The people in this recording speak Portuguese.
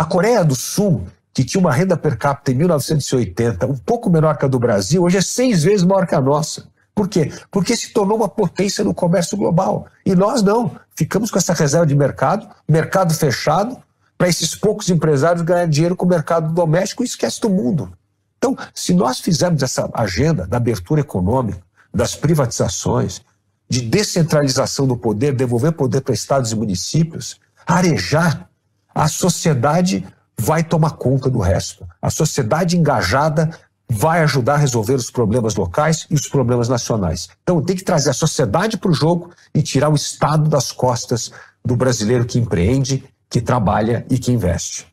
A Coreia do Sul, que tinha uma renda per capita em 1980 um pouco menor que a do Brasil, hoje é seis vezes maior que a nossa. Por quê? Porque se tornou uma potência no comércio global. E nós não. Ficamos com essa reserva de mercado, mercado fechado, para esses poucos empresários ganhar dinheiro com o mercado doméstico e esquece do mundo. Então, se nós fizermos essa agenda da abertura econômica, das privatizações, de descentralização do poder, devolver poder para estados e municípios, arejar a sociedade vai tomar conta do resto. A sociedade engajada vai ajudar a resolver os problemas locais e os problemas nacionais. Então tem que trazer a sociedade para o jogo e tirar o Estado das costas do brasileiro que empreende, que trabalha e que investe.